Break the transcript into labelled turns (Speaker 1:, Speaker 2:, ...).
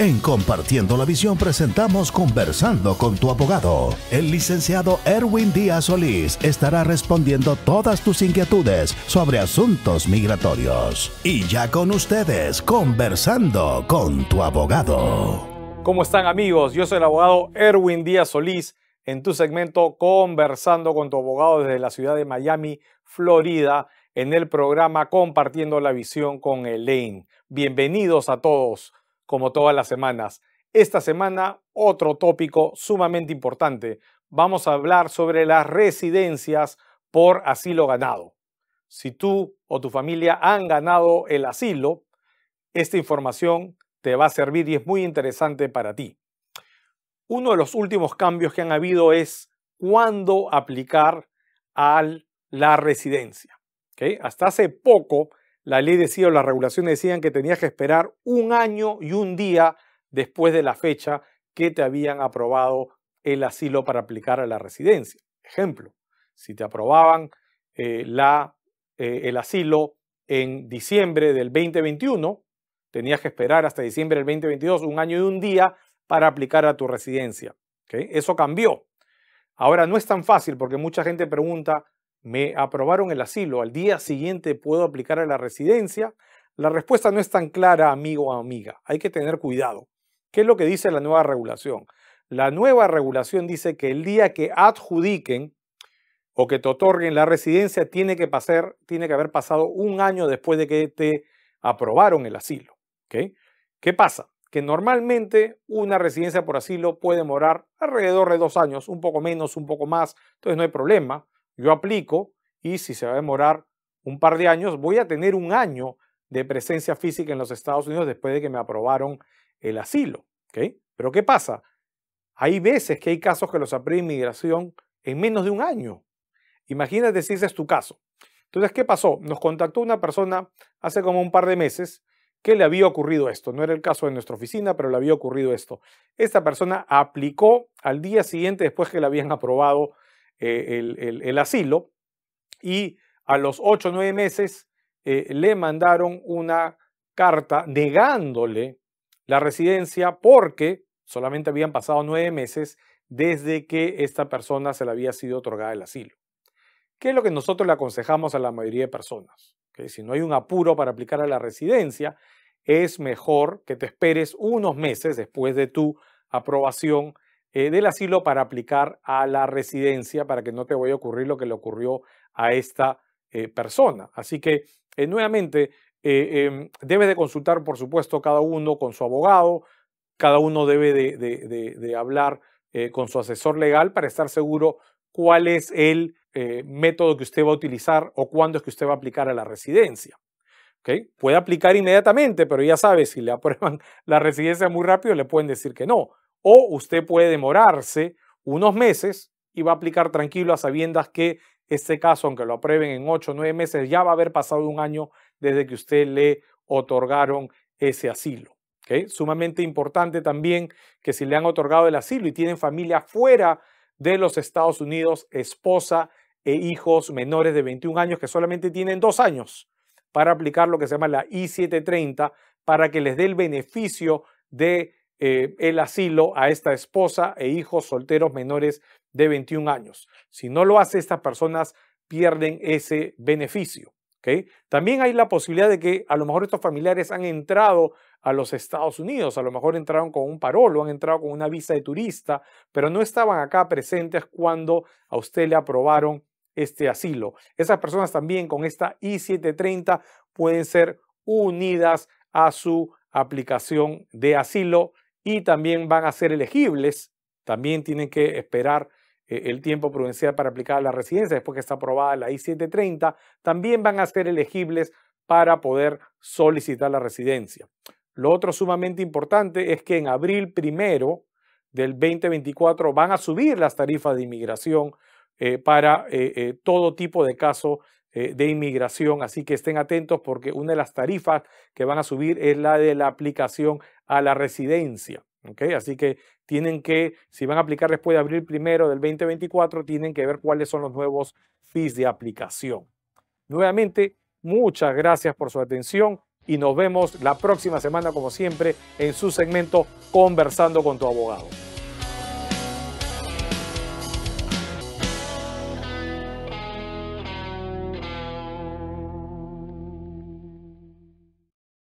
Speaker 1: En Compartiendo la Visión presentamos Conversando con tu abogado. El licenciado Erwin Díaz Solís estará respondiendo todas tus inquietudes sobre asuntos migratorios. Y ya con ustedes, Conversando con tu abogado. ¿Cómo están amigos? Yo soy el abogado Erwin Díaz Solís en tu segmento Conversando con tu abogado desde la ciudad de Miami, Florida, en el programa Compartiendo la Visión con Elaine. Bienvenidos a todos como todas las semanas. Esta semana, otro tópico sumamente importante. Vamos a hablar sobre las residencias por asilo ganado. Si tú o tu familia han ganado el asilo, esta información te va a servir y es muy interesante para ti. Uno de los últimos cambios que han habido es cuándo aplicar a la residencia. ¿Okay? Hasta hace poco la ley decía o las regulaciones decían que tenías que esperar un año y un día después de la fecha que te habían aprobado el asilo para aplicar a la residencia. Ejemplo, si te aprobaban eh, eh, el asilo en diciembre del 2021, tenías que esperar hasta diciembre del 2022, un año y un día, para aplicar a tu residencia. Eso cambió. Ahora no es tan fácil porque mucha gente pregunta, me aprobaron el asilo, al día siguiente puedo aplicar a la residencia, la respuesta no es tan clara, amigo o amiga. Hay que tener cuidado. ¿Qué es lo que dice la nueva regulación? La nueva regulación dice que el día que adjudiquen o que te otorguen la residencia tiene que, pasar, tiene que haber pasado un año después de que te aprobaron el asilo. ¿okay? ¿Qué pasa? Que normalmente una residencia por asilo puede demorar alrededor de dos años, un poco menos, un poco más, entonces no hay problema yo aplico y si se va a demorar un par de años, voy a tener un año de presencia física en los Estados Unidos después de que me aprobaron el asilo. Pero ¿qué pasa? Hay veces que hay casos que los aprueba inmigración en menos de un año. Imagínate si ese es tu caso. Entonces, ¿qué pasó? Nos contactó una persona hace como un par de meses que le había ocurrido esto. No era el caso de nuestra oficina, pero le había ocurrido esto. Esta persona aplicó al día siguiente después que le habían aprobado eh, el, asilo y a los ocho o nueve meses eh, le mandaron una carta negándole la residencia porque solamente habían pasado nueve meses desde que esta persona se le había sido otorgada el asilo. ¿Qué es lo que nosotros le aconsejamos a la mayoría de personas? que Si no hay un apuro para aplicar a la residencia, es mejor que te esperes unos meses después de tu aprobación eh, del asilo para aplicar a la residencia para que no te vaya a ocurrir lo que le ocurrió a esta eh, persona. Así que, eh, nuevamente, em, debe de consultar, por supuesto, cada uno con su abogado, cada uno debe de, hablar con su asesor legal para estar seguro cuál es el método que usted va a utilizar o cuándo es que usted va a aplicar a la residencia. Puede aplicar inmediatamente, pero ya sabe, si le aprueban la residencia muy rápido, le pueden decir que no. O usted puede demorarse unos meses y va a aplicar tranquilo a sabiendas que este caso, aunque lo aprueben en 8 o 9 meses, ya va a haber pasado un año desde que usted le otorgaron ese asilo. Sumamente importante también que si le han otorgado el asilo y tienen familia fuera de los Estados Unidos, esposa e hijos menores de 21 años que solamente tienen dos años para aplicar lo que se llama la I-730 para que les dé el beneficio de eh, el asilo a esta esposa e hijos solteros menores de 21 años. Si no lo hace, estas personas pierden ese beneficio. También hay la posibilidad de que a lo mejor estos familiares han entrado a los Estados Unidos, a lo mejor entraron con un o han entrado con una visa de turista, pero no estaban acá presentes cuando a usted le aprobaron este asilo. Esas personas también con esta I-730 pueden ser unidas a su aplicación de asilo y también van a ser elegibles, también tienen que esperar eh, el tiempo prudencial para aplicar la residencia después que está aprobada la I-730, también van a ser elegibles para poder solicitar la residencia. Lo otro sumamente importante es que en abril primero del 2024 van a subir las tarifas de inmigración eh, para eh, todo tipo de casos, eh, de inmigración. Así que estén atentos porque una de las tarifas que van a subir es la de la aplicación a la residencia. Así que tienen que, si van a aplicar después de abril primero del 2024, tienen que ver cuáles son los nuevos fees de aplicación. Nuevamente, muchas gracias por su atención y nos vemos la próxima semana, como siempre, en su segmento Conversando con tu abogado.